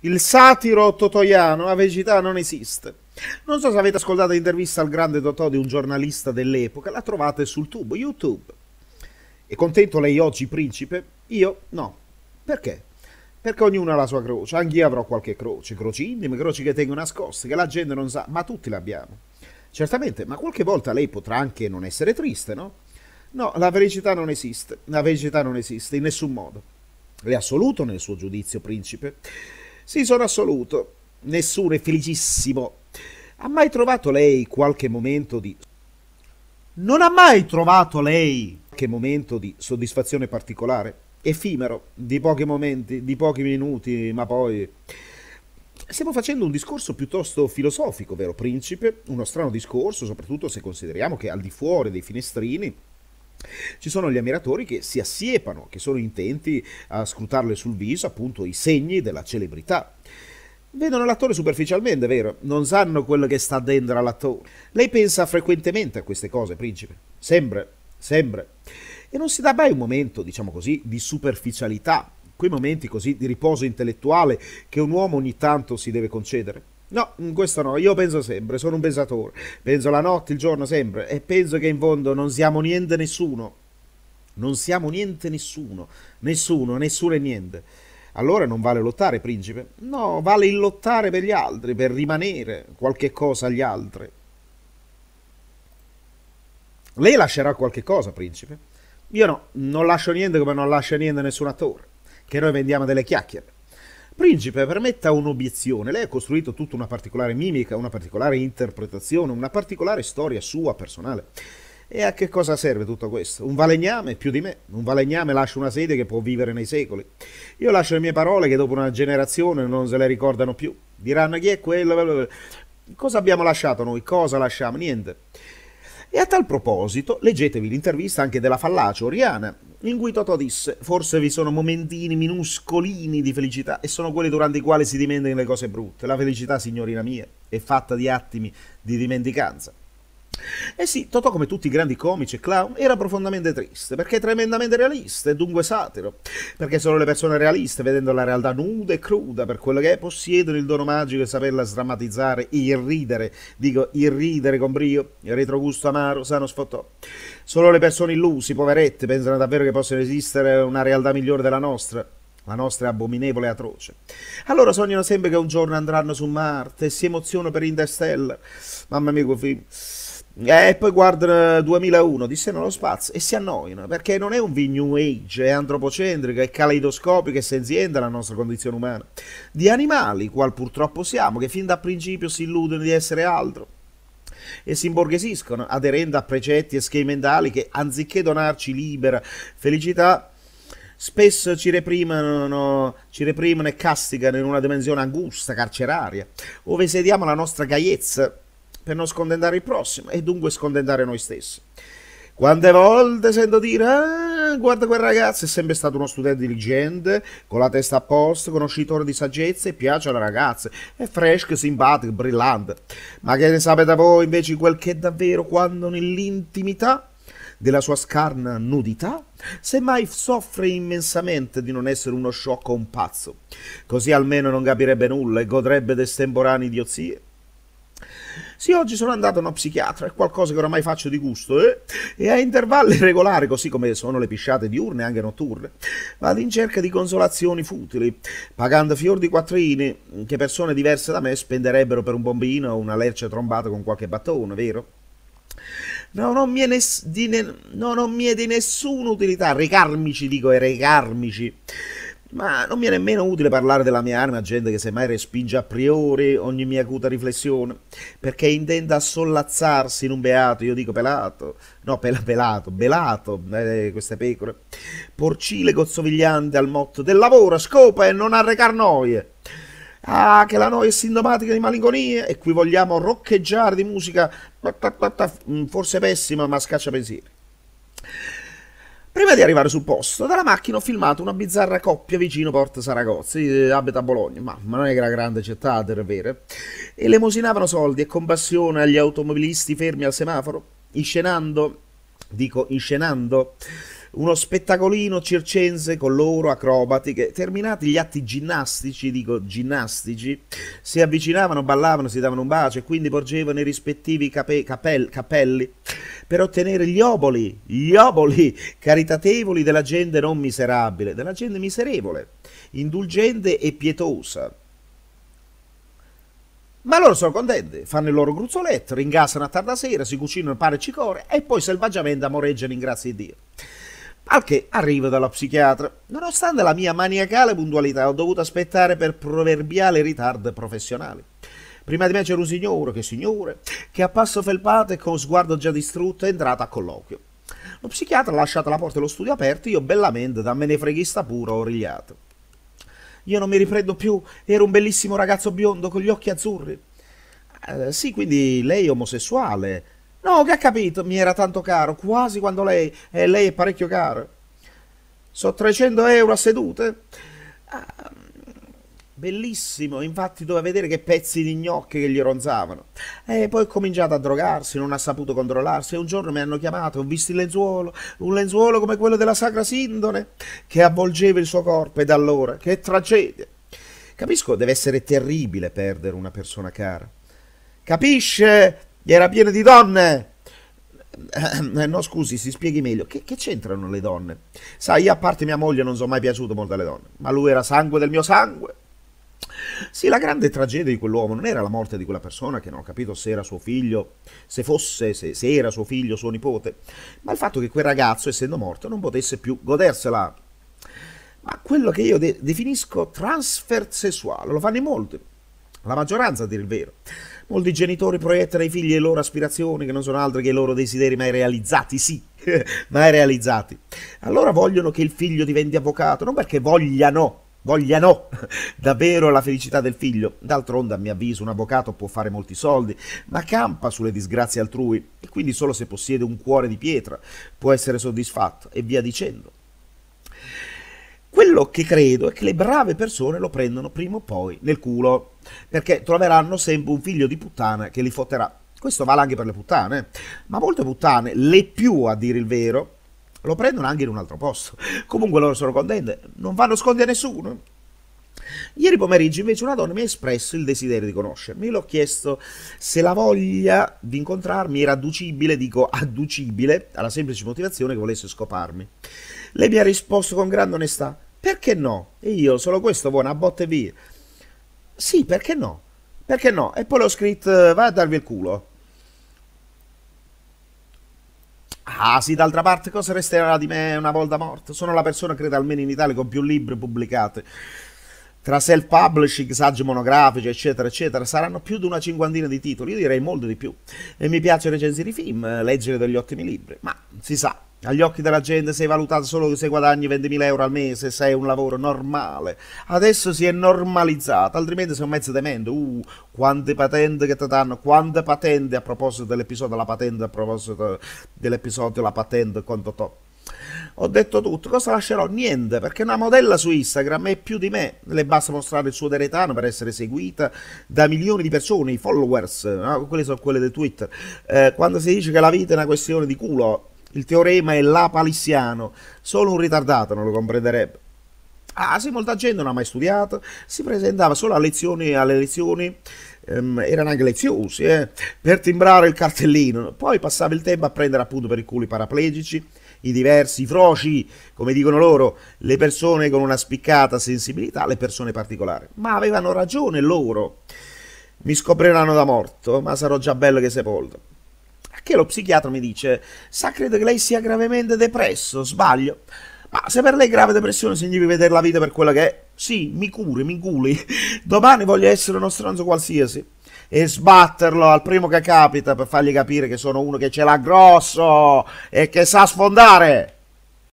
il satiro totoiano, la verità non esiste. Non so se avete ascoltato l'intervista al grande Totò di un giornalista dell'epoca, la trovate sul tubo, YouTube. È contento lei oggi principe? Io no. Perché? Perché ognuno ha la sua croce, anch'io avrò qualche croce, croci intime, croci che tengo nascoste, che la gente non sa, ma tutti le abbiamo. Certamente, ma qualche volta lei potrà anche non essere triste, no? No, la felicità non esiste, la felicità non esiste in nessun modo. È assoluto nel suo giudizio, principe. Sì, sono assoluto. Nessuno è felicissimo. Ha mai trovato lei qualche momento di... Non ha mai trovato lei qualche momento di soddisfazione particolare? Effimero, di pochi momenti, di pochi minuti, ma poi... Stiamo facendo un discorso piuttosto filosofico, vero principe? Uno strano discorso, soprattutto se consideriamo che al di fuori dei finestrini ci sono gli ammiratori che si assiepano, che sono intenti a scrutarle sul viso appunto i segni della celebrità. Vedono l'attore superficialmente, vero? Non sanno quello che sta dentro all'attore. Lei pensa frequentemente a queste cose, principe. Sempre, sempre. E non si dà mai un momento, diciamo così, di superficialità, quei momenti così di riposo intellettuale che un uomo ogni tanto si deve concedere. No, questo no, io penso sempre, sono un pensatore, penso la notte, il giorno, sempre, e penso che in fondo non siamo niente nessuno, non siamo niente nessuno, nessuno, nessuno e niente. Allora non vale lottare, principe, no, vale il lottare per gli altri, per rimanere qualche cosa agli altri. Lei lascerà qualche cosa, principe? Io no, non lascio niente come non lascia niente nessun attore, che noi vendiamo delle chiacchiere. Principe, permetta un'obiezione. Lei ha costruito tutta una particolare mimica, una particolare interpretazione, una particolare storia sua personale. E a che cosa serve tutto questo? Un valegname più di me. Un valegname lascia una sede che può vivere nei secoli. Io lascio le mie parole che dopo una generazione non se le ricordano più. Diranno chi è quello. Cosa abbiamo lasciato noi? Cosa lasciamo? Niente. E a tal proposito, leggetevi l'intervista anche della fallace Oriana, in cui Toto disse «Forse vi sono momentini minuscolini di felicità e sono quelli durante i quali si dimenticano le cose brutte. La felicità, signorina mia, è fatta di attimi di dimenticanza». Eh sì, Totò, come tutti i grandi comici e clown, era profondamente triste, perché è tremendamente realista e dunque satiro. Perché solo le persone realiste, vedendo la realtà nuda e cruda per quello che è, possiedono il dono magico e saperla sdrammatizzare, irridere, dico irridere con brio, il retrogusto amaro, sano sfottò. Solo le persone illusi, poverette, pensano davvero che possa esistere una realtà migliore della nostra. La nostra è abominevole e atroce. Allora sognano sempre che un giorno andranno su Marte e si emozionano per Interstellar. Mamma mia, quel film. Eh, e poi guarda 2001, disse nello spazio, e si annoiano, perché non è un V New Age, è antropocentrica, è caleidoscopica e senziente la nostra condizione umana. Di animali, qual purtroppo siamo, che fin da principio si illudono di essere altro e si imborghesiscono, aderendo a precetti e schemi mentali che, anziché donarci libera felicità, spesso ci reprimono, ci reprimono e castigano in una dimensione angusta, carceraria, ove sediamo la nostra gaiezza per non scontentare il prossimo e dunque scontentare noi stessi. Quante volte sento dire, ah, guarda quel ragazzo, è sempre stato uno studente diligente, con la testa a posto, conoscitore di saggezza e piace alle ragazze, è fresco, simpatico, brillante. Ma che ne sapete voi invece quel che è davvero quando nell'intimità della sua scarna nudità, semmai soffre immensamente di non essere uno sciocco o un pazzo. Così almeno non capirebbe nulla e godrebbe destemporanei di ozie. Sì, oggi sono andato a uno psichiatra, è qualcosa che oramai faccio di gusto, eh? e a intervalli regolari, così come sono le pisciate diurne e anche notturne, vado in cerca di consolazioni futili, pagando fior di quattrini che persone diverse da me spenderebbero per un bombino o una lercia trombata con qualche battone, vero? No, non mi, è di ne- non ho è di nessuna utilità, recarmici, dico, e recarmici ma non mi è nemmeno utile parlare della mia anima a gente che semmai respinge a priori ogni mia acuta riflessione, perché intenda sollazzarsi in un beato, io dico pelato, no, pela, pelato, belato, eh, queste pecore, porcile gozzovigliante al motto del lavoro, scopa e non arrecar noie. Ah, che la noia è sintomatica di malinconia e qui vogliamo roccheggiare di musica forse pessima ma scaccia pensieri. Prima di arrivare sul posto, dalla macchina ho filmato una bizzarra coppia vicino Porta Saragozza, eh, abita a Bologna, ma, non è che la grande città, per vero. Eh. E lemosinavano soldi e compassione agli automobilisti fermi al semaforo, inscenando, dico inscenando, uno spettacolino circense con loro acrobati che, terminati gli atti ginnastici, dico ginnastici, si avvicinavano, ballavano, si davano un bacio e quindi porgevano i rispettivi cape, capel, capelli per ottenere gli oboli, gli oboli caritatevoli della gente non miserabile, della gente miserevole, indulgente e pietosa. Ma loro sono contenti, fanno il loro gruzzoletto, ringraziano a tarda sera, si cucinano pane e cicore e poi selvaggiamente amoreggiano in grazia di Dio. Al che arrivo dalla psichiatra. Nonostante la mia maniacale puntualità, ho dovuto aspettare per proverbiale ritardo professionale. Prima di me c'era un signore, che signore, che a passo felpato e con sguardo già distrutto è entrato a colloquio. Lo psichiatra ha lasciato la porta dello studio aperta, io bellamente da me ne freghista puro ho rigliato. Io non mi riprendo più, ero un bellissimo ragazzo biondo con gli occhi azzurri. Eh, sì, quindi lei è omosessuale, No, che ha capito? Mi era tanto caro, quasi quando lei, e eh, lei è parecchio caro. So 300 euro a sedute? Ah, bellissimo, infatti doveva vedere che pezzi di gnocche che gli ronzavano. E poi è cominciato a drogarsi, non ha saputo controllarsi e un giorno mi hanno chiamato, ho visto il lenzuolo, un lenzuolo come quello della Sacra Sindone, che avvolgeva il suo corpo e da allora, che tragedia. Capisco, deve essere terribile perdere una persona cara. Capisce? era pieno di donne. Eh, no, scusi, si spieghi meglio. Che, che c'entrano le donne? Sai, io a parte mia moglie non sono mai piaciuto molto alle donne, ma lui era sangue del mio sangue. Sì, la grande tragedia di quell'uomo non era la morte di quella persona, che non ho capito se era suo figlio, se fosse, se, se era suo figlio, suo nipote, ma il fatto che quel ragazzo, essendo morto, non potesse più godersela. Ma quello che io de- definisco transfer sessuale, lo fanno in molti la maggioranza a dire il vero. Molti genitori proiettano ai figli le loro aspirazioni, che non sono altro che i loro desideri mai realizzati, sì, mai realizzati. Allora vogliono che il figlio diventi avvocato, non perché vogliano, vogliano davvero la felicità del figlio. D'altronde, a mio avviso, un avvocato può fare molti soldi, ma campa sulle disgrazie altrui, e quindi solo se possiede un cuore di pietra può essere soddisfatto, e via dicendo. Quello che credo è che le brave persone lo prendono prima o poi nel culo, perché troveranno sempre un figlio di puttana che li fotterà. Questo vale anche per le puttane, ma molte puttane, le più a dire il vero, lo prendono anche in un altro posto. Comunque loro sono contente, non vanno sconti a nessuno. Ieri pomeriggio invece una donna mi ha espresso il desiderio di conoscermi, l'ho chiesto se la voglia di incontrarmi era adducibile, dico adducibile, alla semplice motivazione che volesse scoparmi. Lei mi ha risposto con grande onestà, perché no? E io solo questo, buona botte via. Sì, perché no? Perché no? E poi l'ho scritto, eh, vai a darvi il culo. Ah sì, d'altra parte cosa resterà di me una volta morto? Sono la persona, credo almeno in Italia, con più libri pubblicati. Tra self-publishing, saggi monografici, eccetera, eccetera, saranno più di una cinquantina di titoli, io direi molto di più. E mi piace recensire i film, leggere degli ottimi libri, ma si sa, agli occhi della gente sei valutato solo se guadagni 20.000 euro al mese, sei un lavoro normale. Adesso si è normalizzato, altrimenti sei un mezzo demente. Uh, quante patente che ti danno, quante patente a proposito dell'episodio, la patente a proposito dell'episodio, la patente con Totò. Ho detto tutto, cosa lascerò? Niente, perché una modella su Instagram è più di me. Le basta mostrare il suo deretano per essere seguita da milioni di persone, i followers, no? quelle sono quelle di Twitter. Eh, quando si dice che la vita è una questione di culo, il teorema è lapalissiano, solo un ritardato non lo comprenderebbe. Ah, sì, molta gente non ha mai studiato, si presentava solo a lezioni, alle lezioni, ehm, erano anche leziosi, eh, per timbrare il cartellino. Poi passava il tempo a prendere appunto per i culi paraplegici, i diversi, i froci, come dicono loro, le persone con una spiccata sensibilità, le persone particolari. Ma avevano ragione loro. Mi scopriranno da morto, ma sarò già bello che sepolto perché lo psichiatra mi dice, sa credo che lei sia gravemente depresso, sbaglio. Ma se per lei grave depressione significa vedere la vita per quella che è, sì, mi curi, mi culi. Domani voglio essere uno stronzo qualsiasi. E sbatterlo al primo che capita per fargli capire che sono uno che ce l'ha grosso e che sa sfondare.